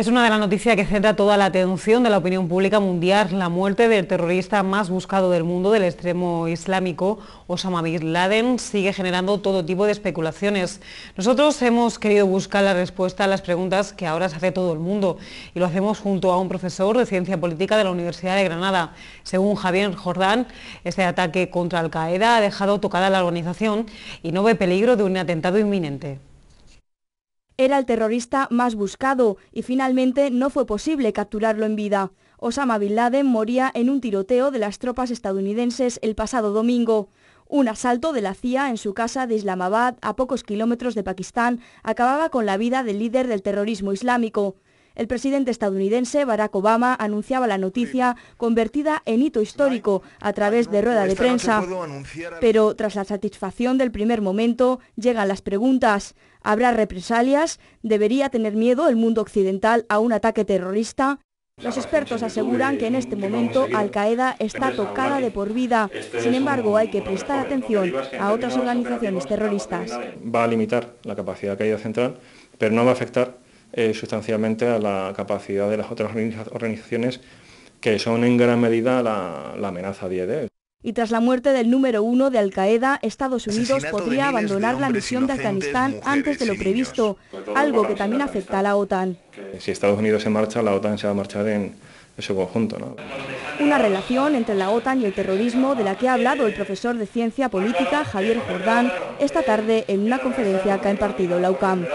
Es una de las noticias que centra toda la atención de la opinión pública mundial, la muerte del terrorista más buscado del mundo del extremo islámico, Osama Bin Laden, sigue generando todo tipo de especulaciones. Nosotros hemos querido buscar la respuesta a las preguntas que ahora se hace todo el mundo y lo hacemos junto a un profesor de ciencia política de la Universidad de Granada. Según Javier Jordán, este ataque contra Al-Qaeda ha dejado tocada la organización y no ve peligro de un atentado inminente era el terrorista más buscado y finalmente no fue posible capturarlo en vida. Osama Bin Laden moría en un tiroteo de las tropas estadounidenses el pasado domingo. Un asalto de la CIA en su casa de Islamabad, a pocos kilómetros de Pakistán, acababa con la vida del líder del terrorismo islámico. El presidente estadounidense Barack Obama anunciaba la noticia convertida en hito histórico a través de rueda de prensa. Pero tras la satisfacción del primer momento llegan las preguntas. ¿Habrá represalias? ¿Debería tener miedo el mundo occidental a un ataque terrorista? Los expertos aseguran que en este momento Al-Qaeda está tocada de por vida. Este Sin embargo, hay que prestar atención a otras organizaciones terroristas. Va a limitar la capacidad de caída central, pero no va a afectar eh, sustancialmente a la capacidad de las otras organizaciones que son en gran medida la, amenaza día de Y tras la muerte del número uno de Al Qaeda, Estados Unidos podría abandonar la misión de Afganistán antes de lo previsto, algo que también afecta a la OTAN. Si Estados Unidos se marcha, la OTAN se va a marchar en, su conjunto. Una relación entre la OTAN y el terrorismo de la que ha hablado el profesor de ciencia política Javier Jordán esta tarde en una conferencia que ha impartido la UCAM.